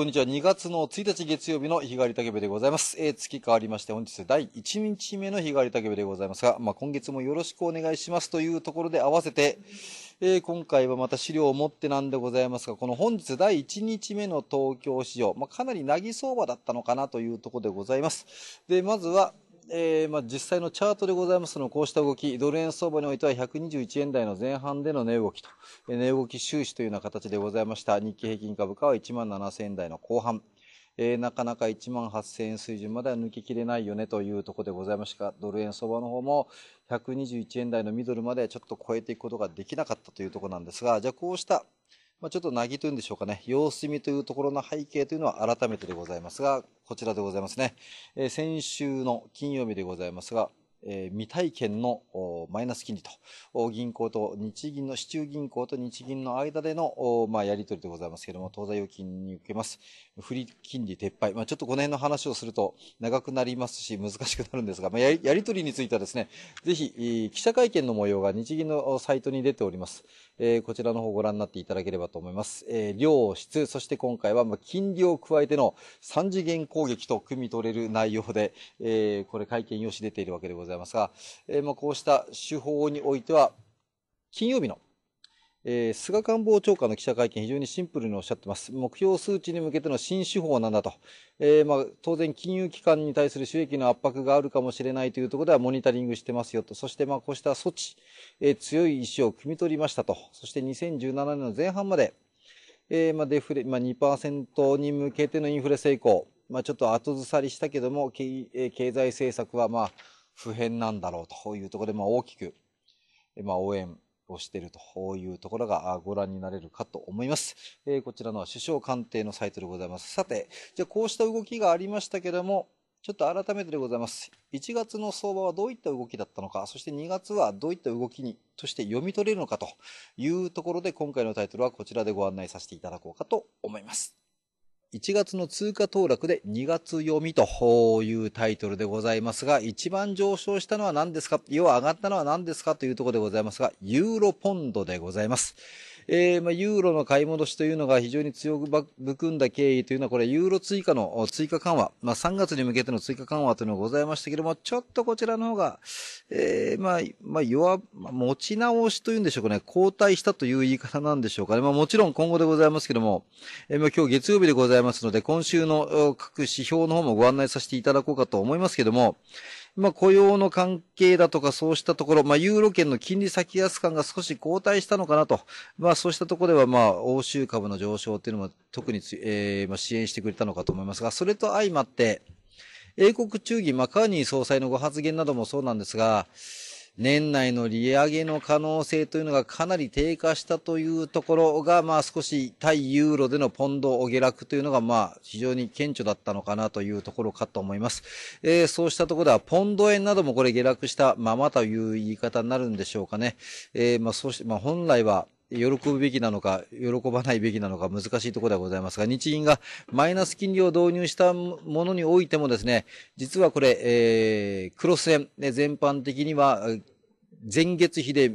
こんにちは。2月の1日月曜日の日帰り竹部でございます。えー、月変わりまして、本日第1日目の日帰り竹部でございますが、まあ、今月もよろしくお願いしますというところで合わせて、えー、今回はまた資料を持ってなんでございますが、この本日第1日目の東京市場、まあ、かなりなぎ相場だったのかなというところでございます。で、まずは、えー、まあ、実際のチャートでございますのこうした動き、ドル円相場においては121円台の前半での値動きと、値、え動き収支というような形でございました。日経平均株価は1万7000円台の後半。えー、なかなか1万8000円水準までは抜けきれないよねというところでございましたが、ドル円相場の方も121円台のミドルまでちょっと超えていくことができなかったというところなんですが、じゃあこうしたまあ、ちょっとなぎというんでしょうかね、様子見というところの背景というのは改めてでございますが、こちらでございますね。えー、先週の金曜日でございますが、えー、未体験のマイナス金利と、銀行と日銀の、市中銀行と日銀の間での、まあ、やり取りでございますけれども、当座預金に受けます。不利金利撤廃。まあ、ちょっとこの辺の話をすると長くなりますし、難しくなるんですが、まあ、やり、やり取りについてはですね、ぜひ、え記者会見の模様が日銀のサイトに出ております。えー、こちらの方ご覧になっていただければと思います。えー、量、質、そして今回は、まあ、金利を加えての三次元攻撃と組み取れる内容で、えー、これ会見用紙出ているわけでございます。ざいますが、えー、まあ、こうした手法においては、金曜日の、えー、菅官房長官の記者会見、非常にシンプルにおっしゃってます。目標数値に向けての新手法なんだと。えー、まあ、当然、金融機関に対する収益の圧迫があるかもしれないというところではモニタリングしてますよと。そして、まあ、こうした措置、え強い意志を汲み取りましたと。そして、2017年の前半まで、えー、まあ、デフレ、まあ、2%に向けてのインフレ成功、まあ、ちょっと後ずさりしたけども、経済政策は、まあ、不変なんだろうというところで、まあ、大きく、まあ、応援をしているというところがご覧になれるかと思います。えー、こちらの首相官邸のサイトでございます。さて、じゃあこうした動きがありましたけれども、ちょっと改めてでございます。1月の相場はどういった動きだったのか、そして2月はどういった動きにとして読み取れるのかというところで、今回のタイトルはこちらでご案内させていただこうかと思います。1月の通貨騰落で2月読みというタイトルでございますが、一番上昇したのは何ですか要は上がったのは何ですかというところでございますが、ユーロポンドでございます。えー、まあ、ユーロの買い戻しというのが非常に強く含んだ経緯というのは、これ、ユーロ追加の追加緩和、まあ、3月に向けての追加緩和というのがございましたけども、ちょっとこちらの方が、えー、まあ、まあ、弱、持ち直しというんでしょうかね、後退したという言い方なんでしょうかね。まあ、もちろん今後でございますけども、えー、まあ、今日月曜日でございますので、今週の各指標の方もご案内させていただこうかと思いますけども、まあ、雇用の関係だとかそうしたところ、まあ、ユーロ圏の金利先安感が少し後退したのかなと、まあ、そうしたところでは、まあ、欧州株の上昇っていうのも特にえー、まあ、支援してくれたのかと思いますが、それと相まって、英国中議あ、カーニー総裁のご発言などもそうなんですが、年内の利上げの可能性というのがかなり低下したというところが、まあ少し対ユーロでのポンドを下落というのが、まあ非常に顕著だったのかなというところかと思います。えー、そうしたところでは、ポンド円などもこれ下落したままという言い方になるんでしょうかね。えー、まあそうし、まあ本来は、喜ぶべきなのか、喜ばないべきなのか難しいところではございますが、日銀がマイナス金利を導入したものにおいてもですね、実はこれ、えー、クロス円、全般的には、前月比で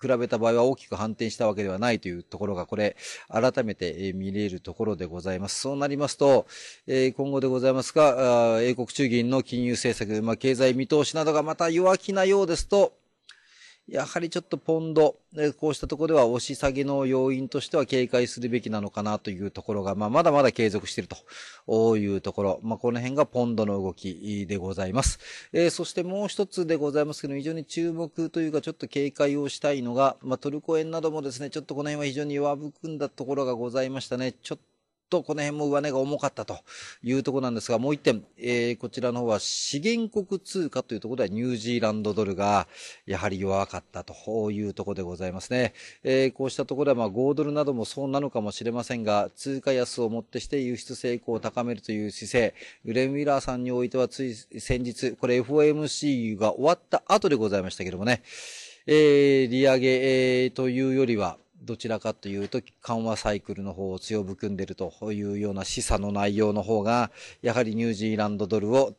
比べた場合は大きく反転したわけではないというところが、これ、改めて見れるところでございます。そうなりますと、今後でございますが、英国中銀の金融政策、まあ、経済見通しなどがまた弱気なようですと、やはりちょっとポンド、こうしたところでは押し下げの要因としては警戒するべきなのかなというところが、まあ、まだまだ継続しているというところ、まあ、この辺がポンドの動きでございます。えー、そしてもう一つでございますけど、非常に注目というかちょっと警戒をしたいのが、まあ、トルコ円などもですね、ちょっとこの辺は非常に弱含んだところがございましたね。ちょっととこの辺も上値が重かったというところなんですが、もう一点、えー、こちらの方は資源国通貨というところではニュージーランドドルがやはり弱かったというところでございますね。えー、こうしたところはまあ5ドルなどもそうなのかもしれませんが、通貨安をもってして輸出成功を高めるという姿勢、グレン・ウィラーさんにおいてはつい先日、これ FOMC が終わった後でございましたけどもね、えー、利上げ、えー、というよりは、どちらかというと緩和サイクルの方を強含んでいるというような示唆の内容の方が、やはりニュージーランドドルを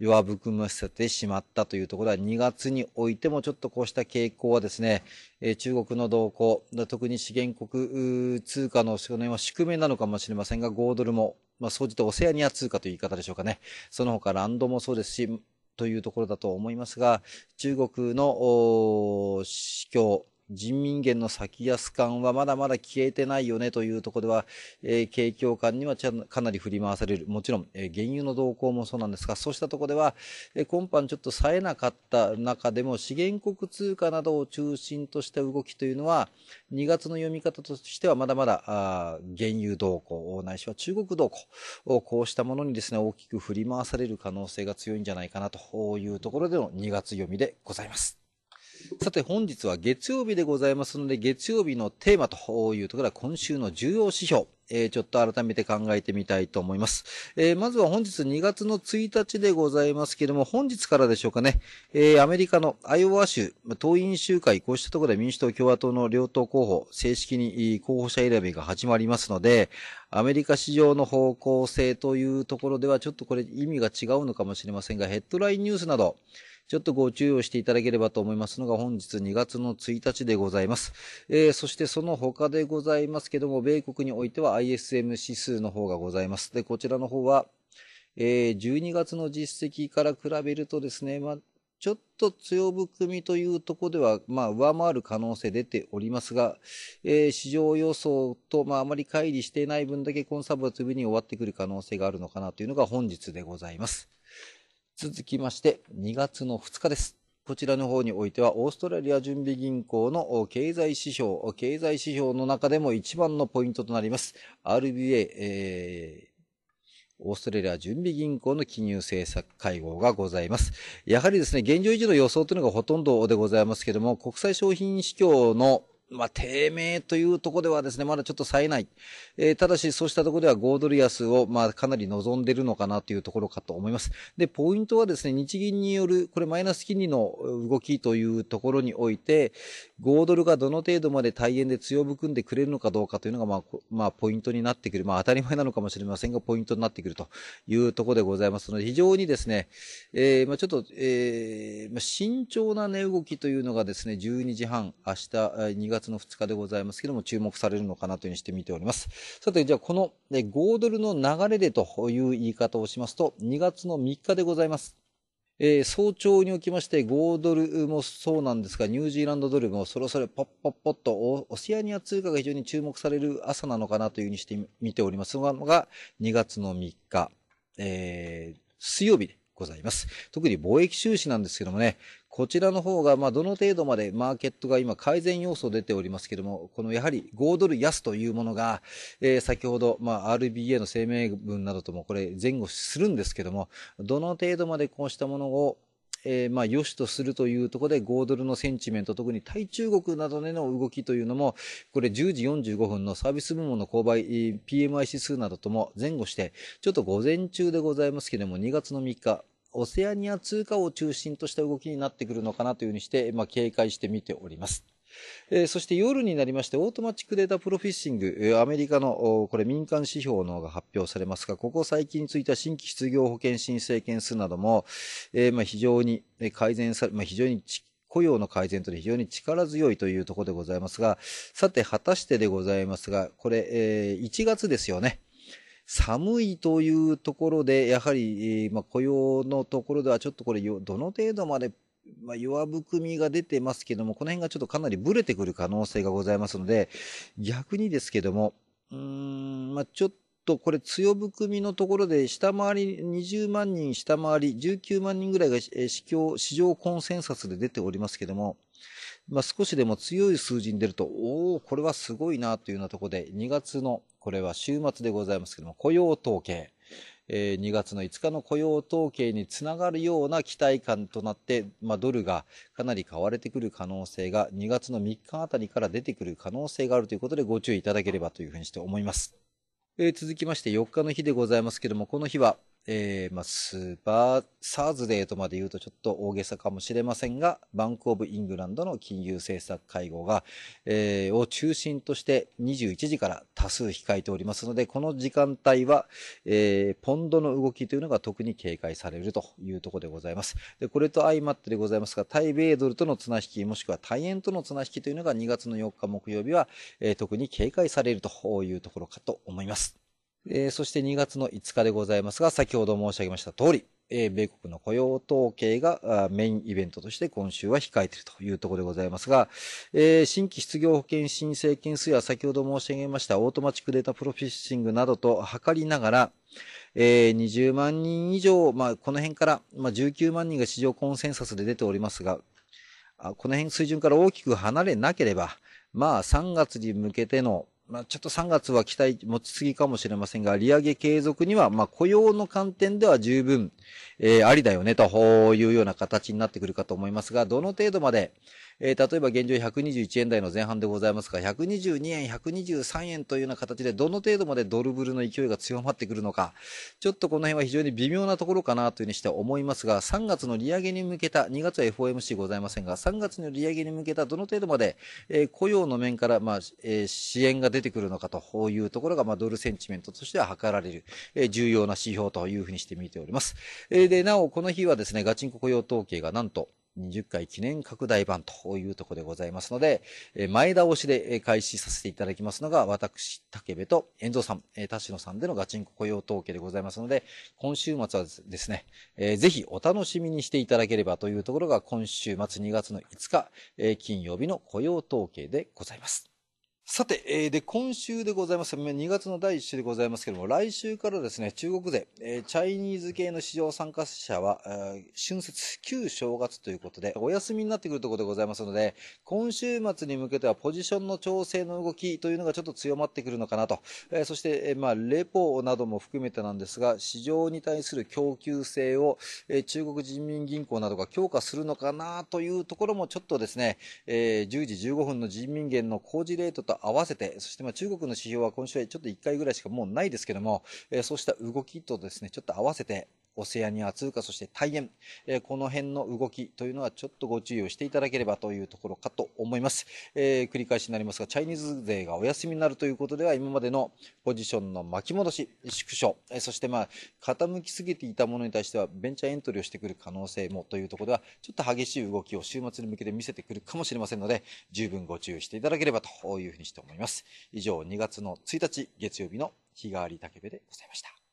弱含ませてしまったというところは2月においてもちょっとこうした傾向はですね、え中国の動向、特に資源国通貨のその宿命なのかもしれませんが、5ドルも、まあ、総じてオセアニア通貨という言い方でしょうかね。その他ランドもそうですし、というところだと思いますが、中国の市況、人民元の先安感はまだまだ消えてないよねというところでは、えー、景況感にはかなり振り回される。もちろん、えー、原油の動向もそうなんですが、そうしたところでは、えー、今般ちょっと冴えなかった中でも、資源国通貨などを中心とした動きというのは、2月の読み方としてはまだまだ、あ原油動向、ないしは中国動向、こうしたものにですね、大きく振り回される可能性が強いんじゃないかなというところでの2月読みでございます。さて本日は月曜日でございますので、月曜日のテーマというところは今週の重要指標。えー、ちょっと改めて考えてみたいと思います。えー、まずは本日2月の1日でございますけれども、本日からでしょうかね、えー、アメリカのアイオワ州、党員集会、こうしたところで民主党共和党の両党候補、正式に候補者選びが始まりますので、アメリカ市場の方向性というところでは、ちょっとこれ意味が違うのかもしれませんが、ヘッドラインニュースなど、ちょっとご注意をしていただければと思いますのが、本日2月の1日でございます。えー、そしてその他でございますけども、米国においては ISM 指数の方がございます。で、こちらの方は、えー、12月の実績から比べるとですね、まあ、ちょっと強含みというところでは、まあ、上回る可能性出ておりますが、えー、市場予想と、まあ、あまり乖離していない分だけコンサバティブに終わってくる可能性があるのかなというのが本日でございます。続きまして、2月の2日です。こちらの方においては、オーストラリア準備銀行の経済指標、経済指標の中でも一番のポイントとなります。RBA、えー、オーストラリア準備銀行の金融政策会合がございます。やはりですね、現状維持の予想というのがほとんどでございますけども、国際商品市況のまあ、低迷というとこではですね、まだちょっと冴えない。えー、ただし、そうしたとこでは5ドル安を、まあ、かなり望んでるのかなというところかと思います。で、ポイントはですね、日銀による、これマイナス金利の動きというところにおいて、5ドルがどの程度まで大円で強含んでくれるのかどうかというのが、まあ、まあ、ポイントになってくる。まあ、当たり前なのかもしれませんが、ポイントになってくるというところでございますので、非常にですね、えー、まあ、ちょっと、えー、まあ、慎重な値動きというのがですね、12時半、明日、2月月の2日でございますけども、注目されるのかなというふうにして見ております。さて、じゃあこの5ドルの流れでという言い方をしますと、2月の3日でございます。えー、早朝におきまして5ドルもそうなんですが、ニュージーランドドルもそろそろポッポッポッとオセアニア通貨が非常に注目される朝なのかなというふうにして見ておりますのが、2月の3日、えー、水曜日でございます。特に貿易収支なんですけどもね、こちらの方が、まあ、どの程度までマーケットが今改善要素出ておりますけども、このやはり5ドル安というものが、えー、先ほど、まあ、RBA の声明文などともこれ前後するんですけども、どの程度までこうしたものをえー、まあ、良しとするというところで、5ドルのセンチメント、特に対中国などでの動きというのも、これ10時45分のサービス部門の購買、PMI 指数などとも前後して、ちょっと午前中でございますけれども、2月の3日、オセアニア通貨を中心とした動きになってくるのかなというふうにして、まあ、警戒して見ております。えー、そして夜になりまして、オートマチックデータプロフィッシング、アメリカの、これ民間指標のが発表されますが、ここ最近ついた新規失業保険申請件数なども、えー、まあ、非常に改善され、まあ、非常に雇用の改善というのは非常に力強いというところでございますが、さて果たしてでございますが、これ、えー、1月ですよね。寒いというところで、やはり、えー、まあ、雇用のところではちょっとこれ、どの程度までまあ、弱含みが出てますけども、この辺がちょっとかなりブレてくる可能性がございますので、逆にですけども、うーん、まあ、ちょっとこれ強含みのところで下回り20万人下回り19万人ぐらいが市市場コンセンサスで出ておりますけども、まあ、少しでも強い数字に出ると、おお、これはすごいなというようなところで、2月の、これは週末でございますけども、雇用統計。えー、2月の5日の雇用統計につながるような期待感となって、まあ、ドルがかなり買われてくる可能性が2月の3日あたりから出てくる可能性があるということでご注意いただければというふうにして思います。えー、続きまして4日の日でございますけども、この日は、えー、まあ、スーパーサーズデーとまで言うとちょっと大げさかもしれませんが、バンクオブイングランドの金融政策会合が、えー、を中心として21時から多数控えておりますので、この時間帯は、えー、ポンドの動きというのが特に警戒されるというところでございます。で、これと相まってでございますが、対米ドルとの綱引き、もしくは対円との綱引きというのが2月の4日木曜日は、えー、特に警戒されるというところかと思います。えー、そして2月の5日でございますが、先ほど申し上げました通り、えー、米国の雇用統計がメインイベントとして今週は控えているというところでございますが、えー、新規失業保険申請件数や先ほど申し上げましたオートマチックデータプロフィッシングなどと測りながら、えー、20万人以上、まあ、この辺から、まあ、19万人が市場コンセンサスで出ておりますが、あこの辺水準から大きく離れなければ、まあ3月に向けてのまあ、ちょっと3月は期待持ちすぎかもしれませんが、利上げ継続には、まあ、雇用の観点では十分、えー、ありだよね、というような形になってくるかと思いますが、どの程度まで、えー、例えば現状121円台の前半でございますが、122円、123円というような形で、どの程度までドルブルの勢いが強まってくるのか、ちょっとこの辺は非常に微妙なところかなというふうにして思いますが、3月の利上げに向けた、2月は FOMC ございませんが、3月の利上げに向けたどの程度まで、えー、雇用の面から、まあえー、支援が出てくるのかというところが、まあ、ドルセンチメントとしては測られる、えー、重要な指標というふうにして見ております。えー、で、なお、この日はですね、ガチンコ雇用統計がなんと、20回記念拡大版というところでございますので、前倒しで開始させていただきますのが、私、竹部と遠藤さん、田代さんでのガチンコ雇用統計でございますので、今週末はですね、ぜひお楽しみにしていただければというところが、今週末2月の5日、金曜日の雇用統計でございます。さて、えー、で、今週でございます。2月の第1週でございますけども、来週からですね、中国勢、えー、チャイニーズ系の市場参加者は、えー、春節、旧正月ということで、お休みになってくるところでございますので、今週末に向けてはポジションの調整の動きというのがちょっと強まってくるのかなと。えー、そして、えー、まあ、レポなども含めてなんですが、市場に対する供給性を、えー、中国人民銀行などが強化するのかなというところも、ちょっとですね、えー、10時15分の人民元の工事レートとと合わせて、そしてまあ中国の指標は今週はちょっと1回ぐらいしかもうないですけども、えそうした動きとですね、ちょっと合わせて、オセアニア通貨、そして大円、えー、この辺の動きというのはちょっとご注意をしていただければというところかと思います。えー、繰り返しになりますが、チャイニーズ勢がお休みになるということでは、今までのポジションの巻き戻し、縮小、えー、そしてまあ、傾きすぎていたものに対しては、ベンチャーエントリーをしてくる可能性もというところでは、ちょっと激しい動きを週末に向けて見せてくるかもしれませんので、十分ご注意していただければというふうにして思います。以上、2月の1日月曜日の日替わり竹部でございました。